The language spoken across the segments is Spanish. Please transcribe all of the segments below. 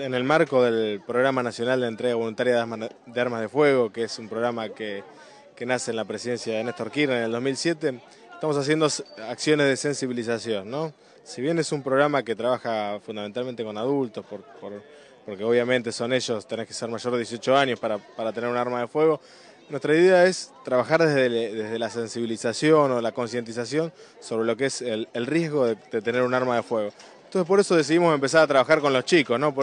en el marco del Programa Nacional de Entrega Voluntaria de Armas de Fuego, que es un programa que, nace en la presidencia de Néstor Kirchner en el 2007, estamos haciendo acciones de sensibilización, ¿no? Si bien es un programa que trabaja fundamentalmente con adultos, porque obviamente son ellos, tenés que ser mayor de 18 años para, tener un arma de fuego, nuestra idea es trabajar desde, desde la sensibilización o la concientización sobre lo que es el, riesgo de tener un arma de fuego. Entonces por eso decidimos empezar a trabajar con los chicos, ¿no?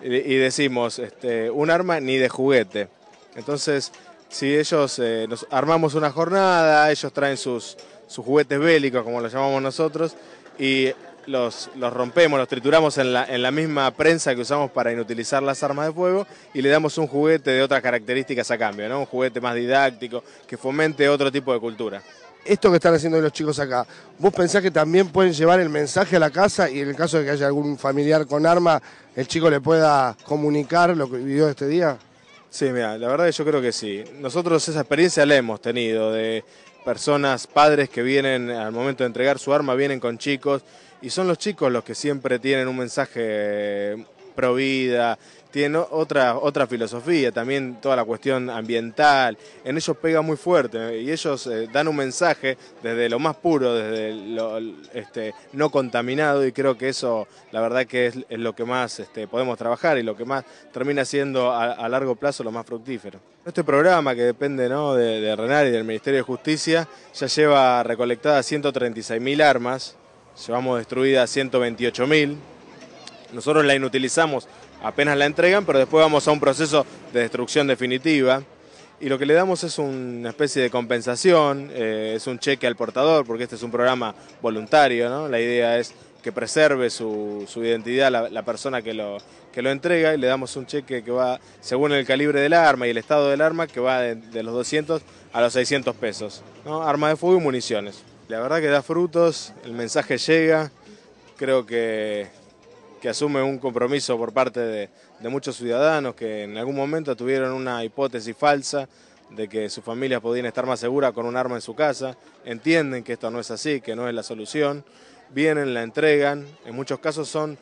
y decimos, este, un arma ni de juguete. Entonces, si ellos eh, nos armamos una jornada, ellos traen sus, juguetes bélicos, como los llamamos nosotros, y los, rompemos, los trituramos en la, en la, misma prensa que usamos para inutilizar las armas de fuego y le damos un juguete de otras características a cambio, ¿no? un juguete más didáctico, que fomente otro tipo de cultura esto que están haciendo los chicos acá, ¿vos pensás que también pueden llevar el mensaje a la casa y en el caso de que haya algún familiar con arma, el chico le pueda comunicar lo que vivió este día? Sí, mira, la verdad que yo creo que sí. Nosotros esa experiencia la hemos tenido de personas, padres que vienen al momento de entregar su arma, vienen con chicos y son los chicos los que siempre tienen un mensaje provida vida, tiene otra, otra filosofía, también toda la cuestión ambiental, en ellos pega muy fuerte ¿eh? y ellos eh, dan un mensaje desde lo más puro, desde lo este, no contaminado y creo que eso la verdad que es, lo que más este, podemos trabajar y lo que más termina siendo a, largo plazo lo más fructífero. Este programa que depende de, de Renar y del Ministerio de Justicia ya lleva recolectadas 136.000 armas, llevamos destruidas 128.000 nosotros la inutilizamos apenas la entregan, pero después vamos a un proceso de destrucción definitiva. Y lo que le damos es una especie de compensación, eh, es un cheque al portador, porque este es un programa voluntario, ¿no? La idea es que preserve su, identidad la, persona que lo, que lo entrega y le damos un cheque que va, según el calibre del arma y el estado del arma, que va de, los 200 a los 600 pesos. Arma Armas de fuego y municiones. La verdad que da frutos, el mensaje llega, creo que que asume un compromiso por parte de, muchos ciudadanos que en algún momento tuvieron una hipótesis falsa de que sus familias podían estar más seguras con un arma en su casa, entienden que esto no es así, que no es la solución, vienen, la entregan, en muchos casos son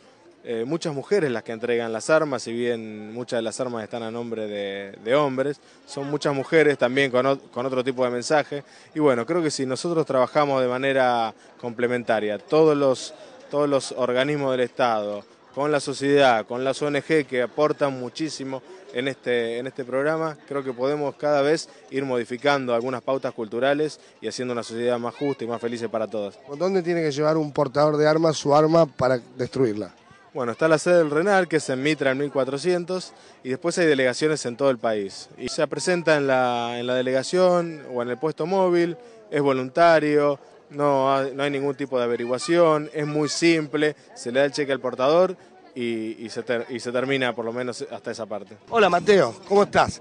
eh, muchas mujeres las que entregan las armas, si bien muchas de las armas están a nombre de, hombres, son muchas mujeres también con, otro tipo de mensaje. Y bueno, creo que si nosotros trabajamos de manera complementaria, todos los todos los organismos del Estado, con la sociedad, con las ONG que aportan muchísimo en este, en este programa, creo que podemos cada vez ir modificando algunas pautas culturales y haciendo una sociedad más justa y más feliz para todos. ¿Dónde tiene que llevar un portador de armas su arma para destruirla? Bueno, está la sede del RENAR, que es en Mitra, en 1400, y después hay delegaciones en todo el país. Y se presenta en la, en la delegación o en el puesto móvil, es voluntario, no hay, no hay ningún tipo de averiguación, es muy simple, se le da el cheque al portador y, y, se y, se termina por lo menos hasta esa parte. Hola Mateo, ¿cómo estás?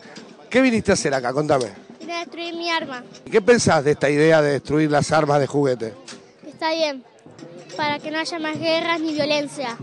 ¿Qué viniste a hacer acá? Contame. Vine a destruir mi arma. ¿Qué pensás de esta idea de destruir las armas de juguete? Está bien, para que no haya más guerras ni violencia.